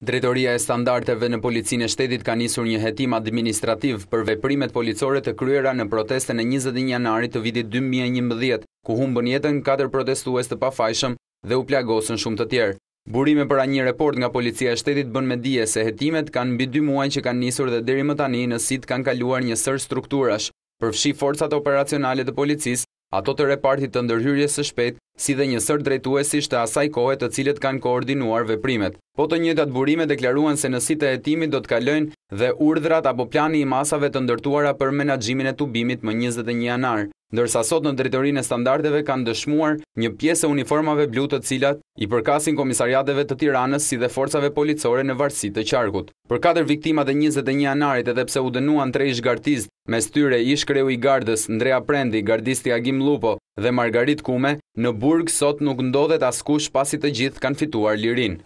Dretoria e standarteve në policinë e shtetit ka njësur një jetim administrativ për veprimet policore të kryera në proteste në 21 janari të vitit 2011, ku humbën jetën 4 protestues të pafajshëm dhe u plagosën shumë të tjerë. Burime për a një report nga policia e shtetit bën me dje se jetimet kanë bi 2 muaj që kanë njësur dhe deri më tani në sit kanë kaluar një sër strukturash, përfshi forcat operacionale të policis ato të repartit të ndërhyrje së shpet, si dhe njësër drejtuesisht të asaj kohet të cilët kanë koordinuar veprimet. Po të njët atë burime deklaruan se në sitë e timit do të kalojnë dhe urdrat apo plani i masave të ndërtuara për menagjimin e tubimit më 21 janar ndërsa sot në drejtorin e standardeve kanë dëshmuar një piesë e uniformave blu të cilat i përkasin komisariateve të tiranës si dhe forcave policore në varsit të qarkut. Për 4 viktima dhe 21 anarit edhe pse u dënuan 3 ishgartist, me styre ish kreu i gardës, Ndrea Prendi, gardisti Agim Lupo dhe Margarit Kume, në burg sot nuk ndodhet askush pasi të gjithë kanë fituar lirin.